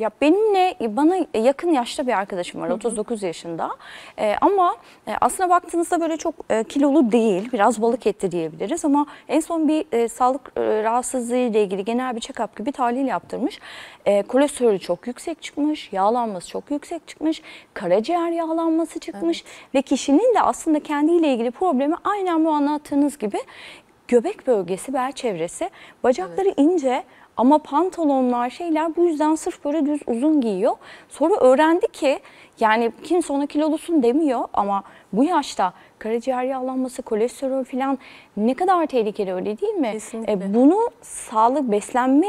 Ya benimle e, bana yakın yaşta bir arkadaşım var 39 yaşında ee, ama e, aslına baktığınızda böyle çok e, kilolu değil biraz balık etli diyebiliriz ama en son bir e, sağlık e, rahatsızlığı ile ilgili genel bir check-up gibi tahlil yaptırmış. E, kolesterolü çok yüksek çıkmış, yağlanması çok yüksek çıkmış, karaciğer yağlanması çıkmış evet. ve kişinin de aslında kendiyle ilgili problemi aynen bu anlattığınız gibi göbek bölgesi, bel çevresi, bacakları evet. ince ama pantolonlar şeyler bu yüzden sırf böyle düz uzun giyiyor. Sonra öğrendi ki yani kimse ona kilolusun demiyor ama bu yaşta karaciğer yağlanması, kolesterol falan ne kadar tehlikeli öyle değil mi? Kesinlikle. E, bunu sağlık, beslenme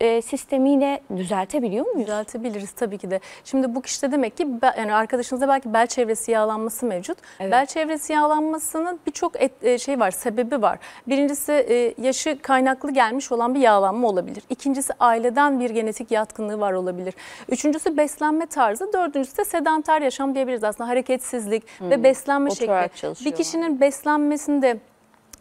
e, sistemiyle düzeltebiliyor muyuz? Düzeltebiliriz tabii ki de. Şimdi bu kişide demek ki yani arkadaşınızda belki bel çevresi yağlanması mevcut. Evet. Bel çevresi yağlanmasının birçok şey var, sebebi var. Birincisi yaşı kaynaklı gelmiş olan bir yağlanma olabilir. İkincisi aileden bir genetik yatkınlığı var olabilir. Üçüncüsü beslenme tarzı, dördüncüsü de sedanter yaşam diyebiliriz aslında hareketsizlik hmm. ve beslenme şekli çalışıyorlar. Bir kişinin beslenmesinde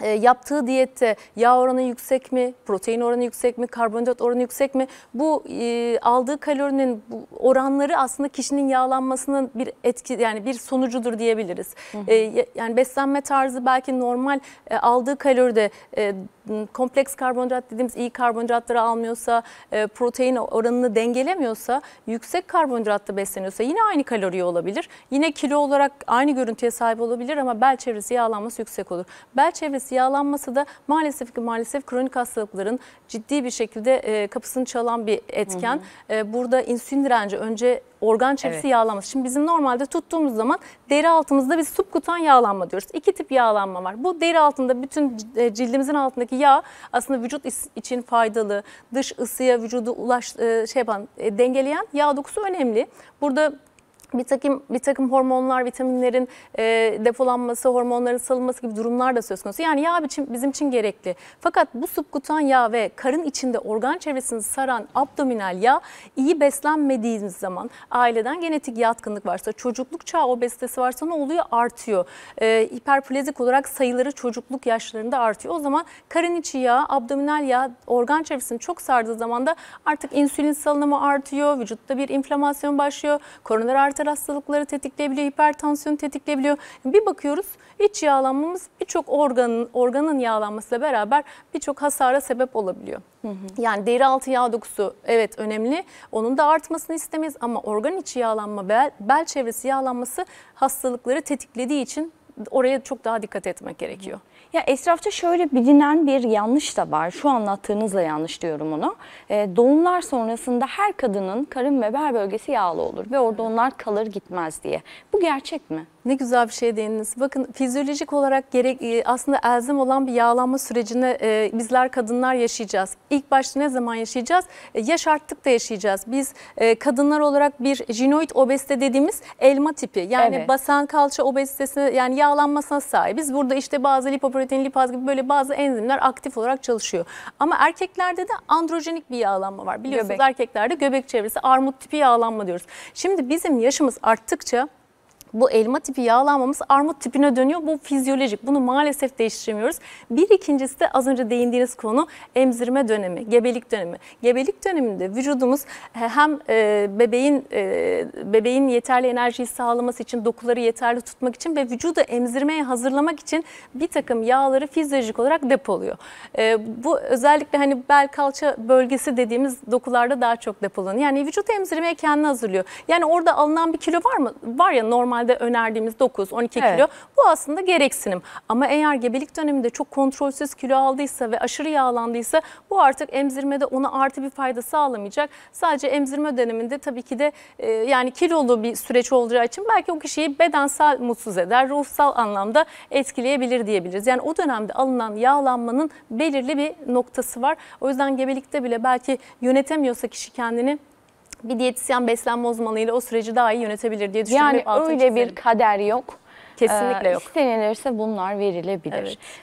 e, yaptığı diyette yağ oranı yüksek mi, protein oranı yüksek mi, karbonhidrat oranı yüksek mi? Bu e, aldığı kalorinin bu oranları aslında kişinin yağlanmasının bir etki yani bir sonucudur diyebiliriz. Hı hı. E, yani beslenme tarzı belki normal e, aldığı kaloride e, Hmm, kompleks karbonhidrat dediğimiz iyi karbonhidratları almıyorsa, e, protein oranını dengelemiyorsa, yüksek karbonhidratlı besleniyorsa yine aynı kaloriye olabilir. Yine kilo olarak aynı görüntüye sahip olabilir ama bel çevresi yağlanması yüksek olur. Bel çevresi yağlanması da maalesef ki maalesef kronik hastalıkların ciddi bir şekilde e, kapısını çalan bir etken. Hı hı. E, burada insülin direnci önce organ çevresi evet. yağlanması. Şimdi bizim normalde tuttuğumuz zaman deri altımızda bir subkutan yağlanma diyoruz. İki tip yağlanma var. Bu deri altında bütün e, cildimizin altındaki yağ aslında vücut için faydalı. Dış ısıya vücudu ulaş e, şey yapan e, dengeleyen yağ dokusu önemli. Burada bir takım bir takım hormonlar, vitaminlerin e, depolanması, hormonların salınması gibi durumlar da söz konusu. Yani yağ için, bizim için gerekli. Fakat bu subkutan yağ ve karın içinde organ çevresini saran abdominal yağ iyi beslenmediğimiz zaman aileden genetik yatkınlık varsa, çocukluk çağı obezitesi varsa ne oluyor? Artıyor. E, hiperplezik olarak sayıları çocukluk yaşlarında artıyor. O zaman karın içi yağ, abdominal yağ organ çevresini çok sardığı zaman da artık insülin salınımı artıyor, vücutta bir inflamasyon başlıyor, koroner artıyor kanser hastalıkları tetikleyebiliyor, hipertansiyon tetikleyebiliyor. Bir bakıyoruz iç yağlanmamız birçok organın organın yağlanmasıyla beraber birçok hasara sebep olabiliyor. Hı hı. Yani deri altı yağ dokusu evet önemli. Onun da artmasını istemeyiz ama organ içi yağlanma, bel, bel çevresi yağlanması hastalıkları tetiklediği için oraya çok daha dikkat etmek gerekiyor. Hı. Ya esrafta şöyle bilinen bir yanlış da var. Şu anlattığınızla yanlış diyorum onu. E, ee, doğumlar sonrasında her kadının karın ve bel bölgesi yağlı olur ve orada onlar kalır gitmez diye. Bu gerçek mi? Ne güzel bir şey değindiniz. Bakın fizyolojik olarak gerek e, aslında elzem olan bir yağlanma sürecini e, bizler kadınlar yaşayacağız. İlk başta ne zaman yaşayacağız? E, yaş arttıkta yaşayacağız. Biz e, kadınlar olarak bir jinoid obezite dediğimiz elma tipi yani evet. basan kalça obezitesine yani yağlanmasına sahibiz. Burada işte bazı lipoprotein protein, lipaz gibi böyle bazı enzimler aktif olarak çalışıyor. Ama erkeklerde de androjenik bir yağlanma var. Biliyorsunuz Göbek. erkeklerde göbek çevresi armut tipi yağlanma diyoruz. Şimdi bizim yaşımız arttıkça bu elma tipi yağlanmamız armut tipine dönüyor. Bu fizyolojik. Bunu maalesef değiştiremiyoruz. Bir ikincisi de az önce değindiğiniz konu emzirme dönemi, gebelik dönemi. Gebelik döneminde vücudumuz e, hem e, bebeğin e, bebeğin yeterli enerjiyi sağlaması için, dokuları yeterli tutmak için ve vücudu emzirmeye hazırlamak için bir takım yağları fizyolojik olarak depoluyor. Bu özellikle hani bel kalça bölgesi dediğimiz dokularda daha çok depolanıyor. Yani vücut emzirmeye kendini hazırlıyor. Yani orada alınan bir kilo var mı? Var ya normal Normalde önerdiğimiz 9-12 evet. kilo. Bu aslında gereksinim. Ama eğer gebelik döneminde çok kontrolsüz kilo aldıysa ve aşırı yağlandıysa bu artık emzirmede ona artı bir fayda sağlamayacak. Sadece emzirme döneminde tabii ki de e, yani kilolu bir süreç olacağı için belki o kişiyi bedensel mutsuz eder, ruhsal anlamda etkileyebilir diyebiliriz. Yani o dönemde alınan yağlanmanın belirli bir noktası var. O yüzden gebelikte bile belki yönetemiyorsa kişi kendini bir diyetisyen beslenme uzmanıyla o süreci daha iyi yönetebilir diye düşünüyorum. Yani öyle çizelim. bir kader yok. Kesinlikle ee, yok. İstenilirse bunlar verilebilir. Evet.